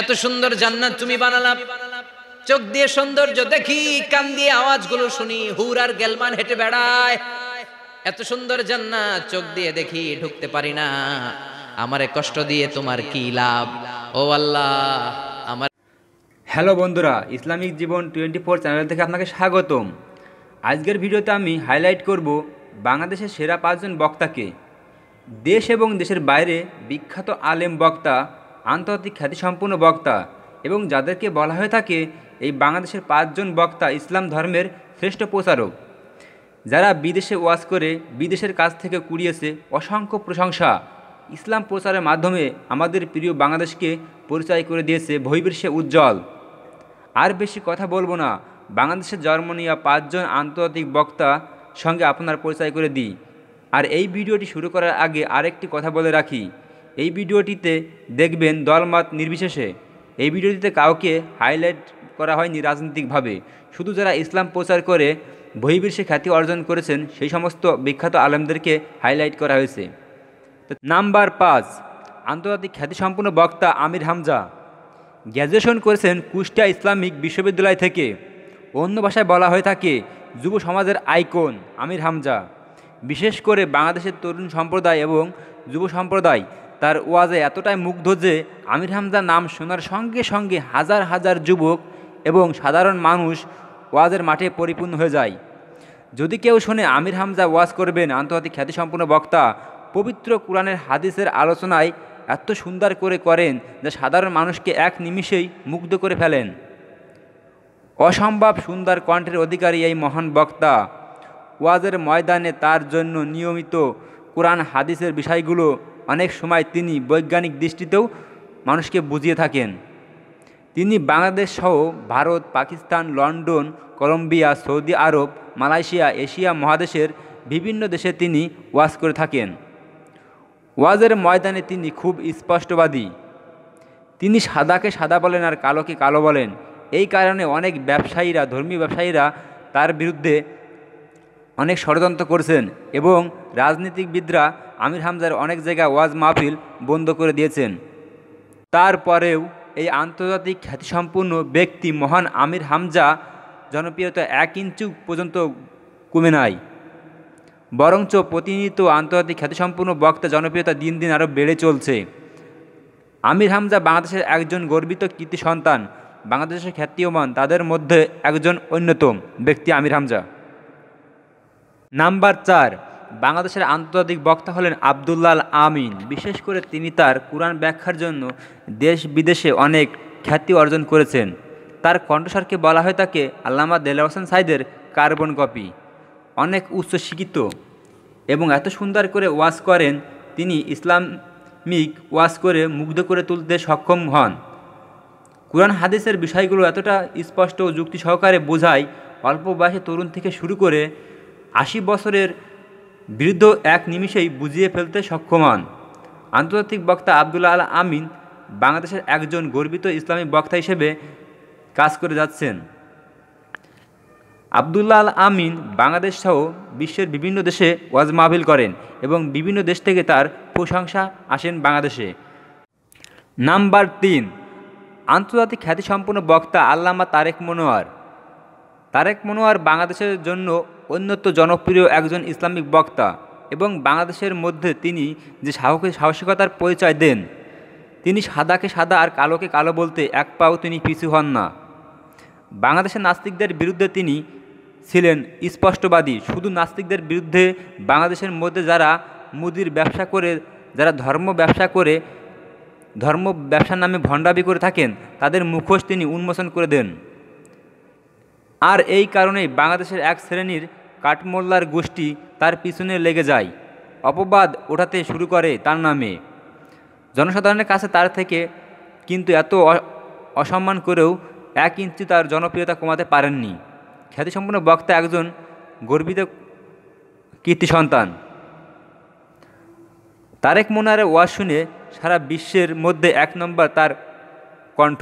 এত সুন্দর জান্নাত তুমি বানালাম চোখ দিয়ে সৌন্দর্য দেখি কান দিয়ে আওয়াজগুলো শুনি হুর আর গেলমান হেঁটে বেড়ায় এত সুন্দর জান্নাত চোখ দিয়ে দেখি ঢুকতে পারি না আমারে কষ্ট দিয়ে তোমার কি লাভ ও আল্লাহ আমার হ্যালো বন্ধুরা ইসলামিক জীবন টোয়েন্টি ফোর চ্যানেল থেকে আপনাকে স্বাগতম আজকের ভিডিওতে আমি হাইলাইট করব বাংলাদেশের সেরা পাঁচজন বক্তাকে দেশ এবং দেশের বাইরে বিখ্যাত আলেম বক্তা আন্তর্জাতিক খ্যাতিসম্পন্ন বক্তা এবং যাদেরকে বলা হয়ে থাকে এই বাংলাদেশের পাঁচজন বক্তা ইসলাম ধর্মের শ্রেষ্ঠ প্রচারক যারা বিদেশে ওয়াজ করে বিদেশের কাছ থেকে কুড়িয়েছে অসংখ্য প্রশংসা ইসলাম প্রচারের মাধ্যমে আমাদের প্রিয় বাংলাদেশকে পরিচয় করে দিয়েছে বহির্বিশ্বে উজ্জ্বল আর বেশি কথা বলবো না বাংলাদেশের জন্ম নেওয়া পাঁচজন আন্তর্জাতিক বক্তা সঙ্গে আপনার পরিচয় করে দিই আর এই ভিডিওটি শুরু করার আগে আরেকটি কথা বলে রাখি এই ভিডিওটিতে দেখবেন দলমত নির্বিশেষে এই ভিডিওটিতে কাউকে হাইলাইট করা হয়নি রাজনৈতিকভাবে শুধু যারা ইসলাম প্রচার করে বহিবিশ্বে খ্যাতি অর্জন করেছেন সেই সমস্ত বিখ্যাত আলেমদেরকে হাইলাইট করা হয়েছে নাম্বার পাঁচ আন্তর্জাতিক খ্যাতিসম্পন্ন বক্তা আমির হামজা গ্র্যাজুয়েশন করেছেন কুষ্টিয়া ইসলামিক বিশ্ববিদ্যালয় থেকে অন্য ভাষায় বলা হয়ে থাকে যুব সমাজের আইকন আমির হামজা বিশেষ করে বাংলাদেশের তরুণ সম্প্রদায় এবং যুব সম্প্রদায় তার ওয়াজে এতটাই মুগ্ধ যে আমির হামজা নাম শোনার সঙ্গে সঙ্গে হাজার হাজার যুবক এবং সাধারণ মানুষ ওয়াজের মাঠে পরিপূর্ণ হয়ে যায় যদি কেউ শোনে আমির হামজা ওয়াজ করবেন আন্তর্জাতিক খ্যাতিসম্পন্ন বক্তা পবিত্র কোরআনের হাদিসের আলোচনায় এত সুন্দর করে করেন যে সাধারণ মানুষকে এক নিমিষেই মুগ্ধ করে ফেলেন অসম্ভব সুন্দর কণ্ঠের অধিকারী এই মহান বক্তা ওয়াজের ময়দানে তার জন্য নিয়মিত কোরআন হাদিসের বিষয়গুলো অনেক সময় তিনি বৈজ্ঞানিক দৃষ্টিতেও মানুষকে বুঝিয়ে থাকেন তিনি বাংলাদেশ সহ Bharat Pakistan London Colombia Saudi Arab Malaysia Asia মহাদেশের বিভিন্ন দেশে তিনি ওয়াজ করে থাকেন ওয়াজের ময়দানে তিনি খুব স্পষ্টবাদী তিনি সাদাকে সাদা বলেন আর কালোকে কালো বলেন এই কারণে অনেক ব্যবসায়ীরা ধর্মীয় ব্যবসায়ীরা তার বিরুদ্ধে অনেক ষড়যন্ত্র করছেন এবং রাজনীতিবিদরা আমির হামজার অনেক জায়গায় ওয়াজ মাহফিল বন্ধ করে দিয়েছেন তারপরেও এই আন্তর্জাতিক খ্যাতিসম্পন্ন ব্যক্তি মহান আমির হামজা জনপ্রিয়তা এক ইঞ্চু পর্যন্ত কমে নাই বরঞ্চ প্রতিনিয়ত আন্তর্জাতিক খ্যাতিসম্পন্ন বক্তা জনপ্রিয়তা দিন দিন আরও বেড়ে চলছে আমির হামজা বাংলাদেশের একজন গর্বিত কীর্তি সন্তান বাংলাদেশের খ্যাতিমান তাদের মধ্যে একজন অন্যতম ব্যক্তি আমির হামজা নাম্বার চার বাংলাদেশের আন্তর্জাতিক বক্তা হলেন আবদুল্লাল আমিন বিশেষ করে তিনি তার কোরআন ব্যাখ্যার জন্য দেশ বিদেশে অনেক খ্যাতি অর্জন করেছেন তার কণ্ঠস্বরকে বলা হয় তাকে আল্লামা দেলা হোসেন সাইদের কার্বন কপি অনেক উচ্চ শিক্ষিত এবং এত সুন্দর করে ওয়াজ করেন তিনি ইসলামিক ওয়াজ করে মুগ্ধ করে তুলতে সক্ষম হন কোরআন হাদিসের বিষয়গুলো এতটা স্পষ্ট ও যুক্তি সহকারে বোঝায় অল্প বয়সে তরুণ থেকে শুরু করে আশি বছরের বিরুদ্ধ এক নিমিষেই বুঝিয়ে ফেলতে সক্ষম হন আন্তর্জাতিক বক্তা আবদুল্লা আল আমিন বাংলাদেশের একজন গর্বিত ইসলামী বক্তা হিসেবে কাজ করে যাচ্ছেন আবদুল্লা আল আমিন বাংলাদেশ সহ বিশ্বের বিভিন্ন দেশে ওয়াজ মাহফিল করেন এবং বিভিন্ন দেশ থেকে তার প্রশংসা আসেন বাংলাদেশে নাম্বার তিন আন্তর্জাতিক খ্যাতিসম্পন্ন বক্তা আল্লামা তারেক মনোয়ার তারেক মনোয়ার বাংলাদেশের জন্য অন্যত জনপ্রিয় একজন ইসলামিক বক্তা এবং বাংলাদেশের মধ্যে তিনি যে সাহসী সাহসিকতার পরিচয় দেন তিনি সাদাকে সাদা আর কালোকে কালো বলতে এক পাও তিনি পিছু হন না বাংলাদেশের নাস্তিকদের বিরুদ্ধে তিনি ছিলেন স্পষ্টবাদী শুধু নাস্তিকদের বিরুদ্ধে বাংলাদেশের মধ্যে যারা মুদির ব্যবসা করে যারা ধর্ম ব্যবসা করে ধর্ম ব্যবসার নামে ভণ্ডাবি করে থাকেন তাদের মুখোশ তিনি উন্মোচন করে দেন আর এই কারণেই বাংলাদেশের এক শ্রেণীর কাঠমোল্লার গোষ্ঠী তার পিছনে লেগে যায় অপবাদ ওঠাতে শুরু করে তার নামে জনসাধারণের কাছে তার থেকে কিন্তু এত অসম্মান করেও এক ইঞ্চি তার জনপ্রিয়তা কমাতে পারেননি খ্যাতিসম্পন্ন বক্তা একজন গর্বিত কীর্তি সন্তান তারেক মোনারে ওয়াজ শুনে সারা বিশ্বের মধ্যে এক নম্বর তার কণ্ঠ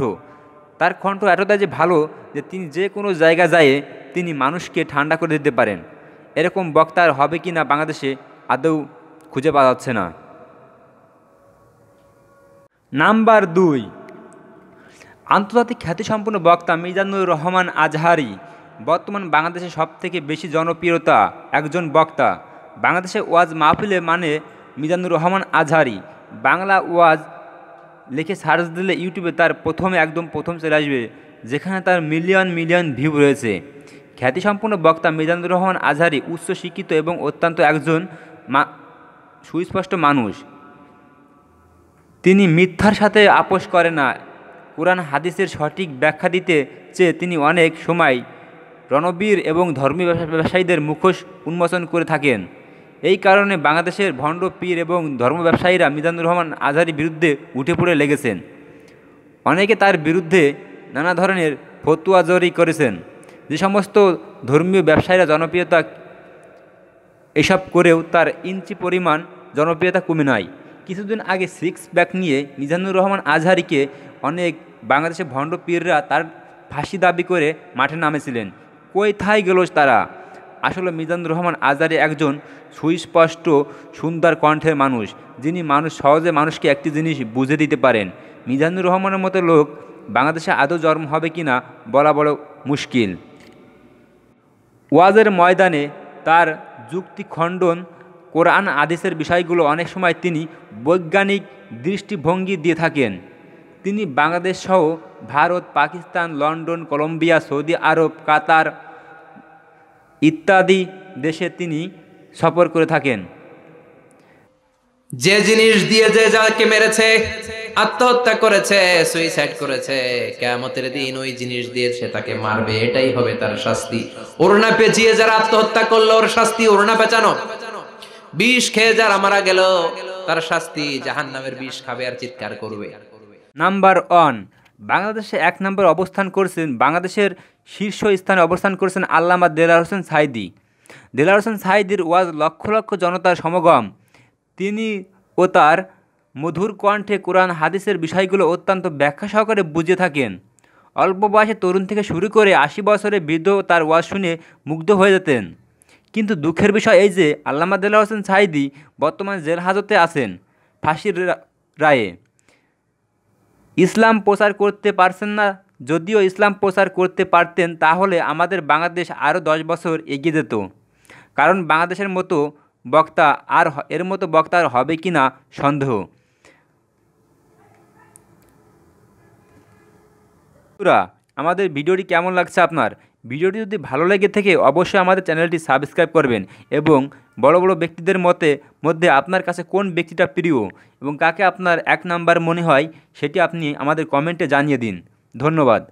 তার কণ্ঠ এতটা যে ভালো যে তিনি যে কোনো জায়গা যায় তিনি মানুষকে ঠান্ডা করে দিতে পারেন এরকম বক্তার হবে কি না বাংলাদেশে আদৌ খুঁজে পাওয়া যাচ্ছে না নাম্বার দুই আন্তর্জাতিক খ্যাতিসম্পন্ন বক্তা মিজানুর রহমান আজহারি বর্তমান বাংলাদেশে সবথেকে বেশি জনপ্রিয়তা একজন বক্তা বাংলাদেশে ওয়াজ মাহফিলে মানে মিজানুর রহমান আজহারি বাংলা ওয়াজ লিখে সার্চ দিলে ইউটিউবে তার প্রথমে একদম প্রথম চলে আসবে যেখানে তার মিলিয়ন মিলিয়ন ভিউ রয়েছে খ্যাতিসম্পন্ন বক্তা মিজানুর রহমান আজহারি উচ্চ শিক্ষিত এবং অত্যন্ত একজন সুস্পষ্ট মানুষ তিনি মিথ্যার সাথে আপোষ করে না কোরআন হাদিসের সঠিক ব্যাখ্যা দিতে চেয়ে তিনি অনেক সময় রণবীর এবং ধর্মী ব্যবসায়ীদের মুখোশ উন্মোচন করে থাকেন এই কারণে বাংলাদেশের ভণ্ড পীর এবং ধর্ম ব্যবসায়ীরা মিজানুর রহমান আজহারির বিরুদ্ধে উঠে পড়ে লেগেছেন অনেকে তার বিরুদ্ধে নানা ধরনের ফতুয়া জরি করেছেন যে সমস্ত ধর্মীয় ব্যবসায়ীরা জনপ্রিয়তা এসব করেও তার ইঞ্চি পরিমাণ জনপ্রিয়তা কমে নাই কিছুদিন আগে সিক্স ব্যাক নিয়ে মিজানুর রহমান আজহারিকে অনেক বাংলাদেশের ভণ্ড পীররা তার ফাঁসি দাবি করে মাঠে নামেছিলেন কোথায় গেল তারা আসলে মিজানুর রহমান আজারি একজন সুস্পষ্ট সুন্দর কণ্ঠের মানুষ যিনি মানুষ সহজে মানুষকে একটি জিনিস বুঝে দিতে পারেন মিজানুর রহমানের মতো লোক বাংলাদেশে আদৌ জন্ম হবে কি না বলা বড় মুশকিল ওয়াজের ময়দানে তার যুক্তি খণ্ডন কোরআন আদেশের বিষয়গুলো অনেক সময় তিনি বৈজ্ঞানিক দৃষ্টিভঙ্গি দিয়ে থাকেন তিনি বাংলাদেশ সহ Bharat Pakistan London Colombia Saudi Arab Qatar ইত্যাদি দেশে তিনি সফর করে থাকেন যে জিনিস দিয়ে যে যাকে মেরেছে আত্মহত্যা করেছে সুইসাইড করেছে কেমতের দিন ওই জিনিস দিয়ে সে তাকে মারবে এটাই হবে তার শাস্তি ওড়না পেঁচিয়ে যারা আত্মহত্যা করলো ওর শাস্তি ওড়না পেঁচানো বিষ খেয়ে যারা মারা গেল তার শাস্তি জাহান নামের বিষ খাবে আর চিৎকার করবে নাম্বার ওয়ান বাংলাদেশে এক নম্বর অবস্থান করছেন বাংলাদেশের শীর্ষ স্থানে অবস্থান করছেন আল্লামা দেলার হোসেন সাইদি দেলার হোসেন সাইদির ওয়াজ লক্ষ লক্ষ জনতার সমাগম তিনি ও তার মধুর কণ্ঠে কোরআন হাদিসের বিষয়গুলো অত্যন্ত ব্যাখ্যা সহকারে বুঝে থাকেন অল্প বয়সে তরুণ থেকে শুরু করে আশি বছরে বৃদ্ধ তার ওয়াজ শুনে মুগ্ধ হয়ে যেতেন কিন্তু দুঃখের বিষয় এই যে আল্লামা দেলা হোসেন সাইদি বর্তমান জেল হাজতে আছেন ফাঁসির রায়ে ইসলাম প্রচার করতে পারছেন না যদিও ইসলাম প্রচার করতে পারতেন তাহলে আমাদের বাংলাদেশ আরও দশ বছর এগিয়ে যেত কারণ বাংলাদেশের মতো বক্তা আর এর মতো বক্তা আর হবে কি না সন্দেহ আমাদের ভিডিওটি কেমন লাগছে আপনার ভিডিওটি যদি ভালো লেগে থাকে অবশ্যই আমাদের চ্যানেলটি সাবস্ক্রাইব করবেন এবং বড় বড় ব্যক্তিদের মতে মধ্যে আপনার কাছে কোন ব্যক্তিটা প্রিয় এবং কাকে আপনার এক নাম্বার মনে হয় সেটি আপনি আমাদের কমেন্টে জানিয়ে দিন ধন্যবাদ